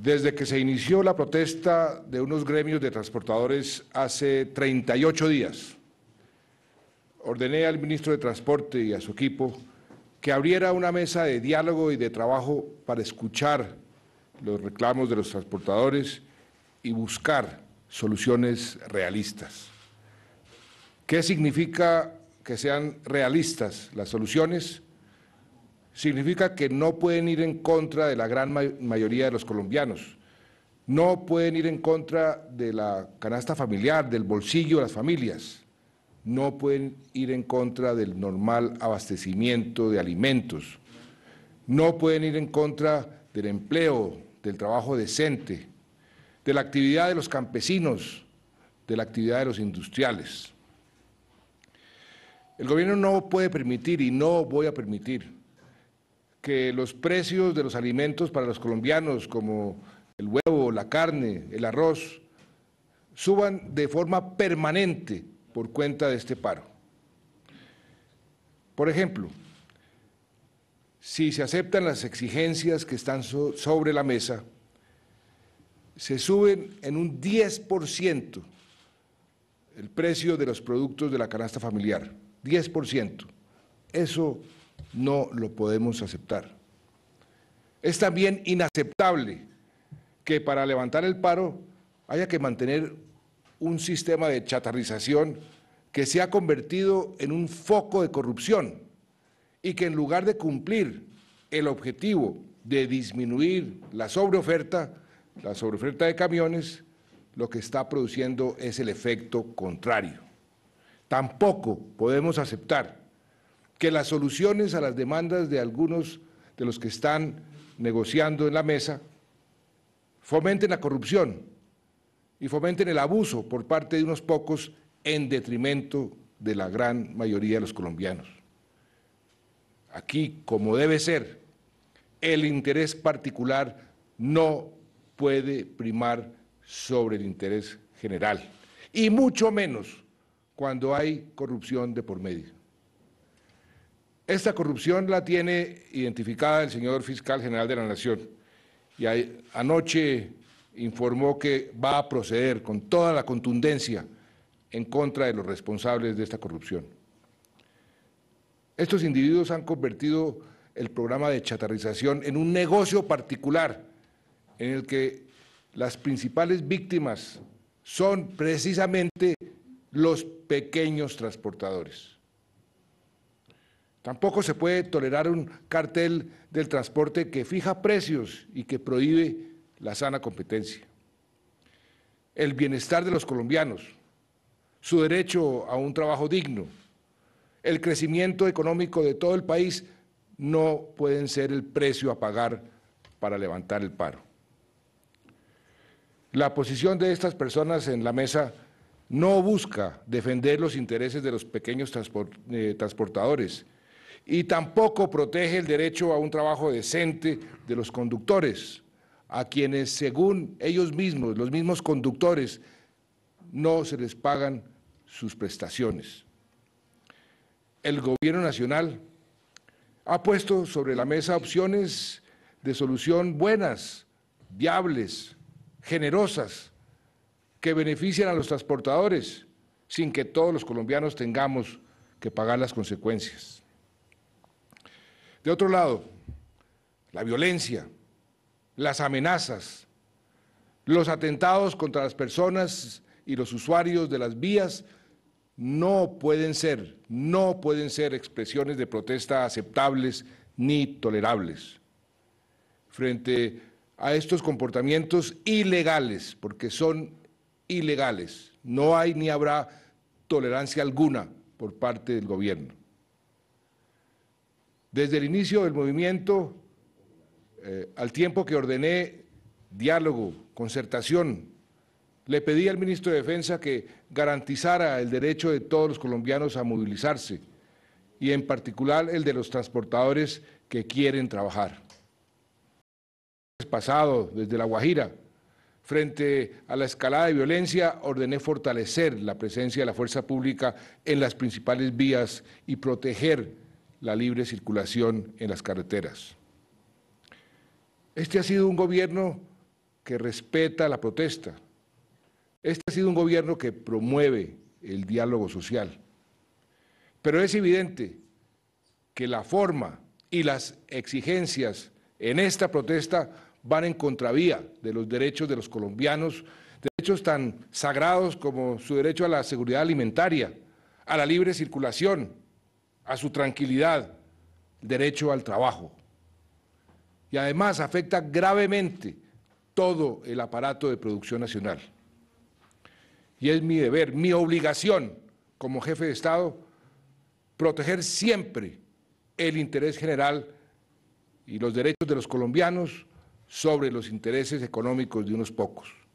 Desde que se inició la protesta de unos gremios de transportadores hace 38 días, ordené al ministro de Transporte y a su equipo que abriera una mesa de diálogo y de trabajo para escuchar los reclamos de los transportadores y buscar soluciones realistas. ¿Qué significa que sean realistas las soluciones? significa que no pueden ir en contra de la gran mayoría de los colombianos, no pueden ir en contra de la canasta familiar, del bolsillo de las familias, no pueden ir en contra del normal abastecimiento de alimentos, no pueden ir en contra del empleo, del trabajo decente, de la actividad de los campesinos, de la actividad de los industriales. El gobierno no puede permitir y no voy a permitir que los precios de los alimentos para los colombianos, como el huevo, la carne, el arroz, suban de forma permanente por cuenta de este paro. Por ejemplo, si se aceptan las exigencias que están sobre la mesa, se suben en un 10% el precio de los productos de la canasta familiar. 10%. Eso no lo podemos aceptar. Es también inaceptable que para levantar el paro haya que mantener un sistema de chatarrización que se ha convertido en un foco de corrupción y que en lugar de cumplir el objetivo de disminuir la sobreoferta, la sobreoferta de camiones, lo que está produciendo es el efecto contrario. Tampoco podemos aceptar que las soluciones a las demandas de algunos de los que están negociando en la mesa fomenten la corrupción y fomenten el abuso por parte de unos pocos en detrimento de la gran mayoría de los colombianos. Aquí, como debe ser, el interés particular no puede primar sobre el interés general, y mucho menos cuando hay corrupción de por medio. Esta corrupción la tiene identificada el señor fiscal general de la Nación y anoche informó que va a proceder con toda la contundencia en contra de los responsables de esta corrupción. Estos individuos han convertido el programa de chatarrización en un negocio particular en el que las principales víctimas son precisamente los pequeños transportadores. Tampoco se puede tolerar un cartel del transporte que fija precios y que prohíbe la sana competencia. El bienestar de los colombianos, su derecho a un trabajo digno, el crecimiento económico de todo el país no pueden ser el precio a pagar para levantar el paro. La posición de estas personas en la mesa no busca defender los intereses de los pequeños eh, transportadores, y tampoco protege el derecho a un trabajo decente de los conductores, a quienes según ellos mismos, los mismos conductores, no se les pagan sus prestaciones. El gobierno nacional ha puesto sobre la mesa opciones de solución buenas, viables, generosas, que benefician a los transportadores, sin que todos los colombianos tengamos que pagar las consecuencias. De otro lado, la violencia, las amenazas, los atentados contra las personas y los usuarios de las vías no pueden ser, no pueden ser expresiones de protesta aceptables ni tolerables. Frente a estos comportamientos ilegales, porque son ilegales, no hay ni habrá tolerancia alguna por parte del gobierno. Desde el inicio del movimiento, eh, al tiempo que ordené diálogo, concertación, le pedí al ministro de Defensa que garantizara el derecho de todos los colombianos a movilizarse y en particular el de los transportadores que quieren trabajar. el Pasado desde La Guajira, frente a la escalada de violencia, ordené fortalecer la presencia de la fuerza pública en las principales vías y proteger la libre circulación en las carreteras. Este ha sido un gobierno que respeta la protesta. Este ha sido un gobierno que promueve el diálogo social. Pero es evidente que la forma y las exigencias en esta protesta van en contravía de los derechos de los colombianos, derechos tan sagrados como su derecho a la seguridad alimentaria, a la libre circulación, a su tranquilidad, derecho al trabajo. Y además afecta gravemente todo el aparato de producción nacional. Y es mi deber, mi obligación como jefe de Estado, proteger siempre el interés general y los derechos de los colombianos sobre los intereses económicos de unos pocos.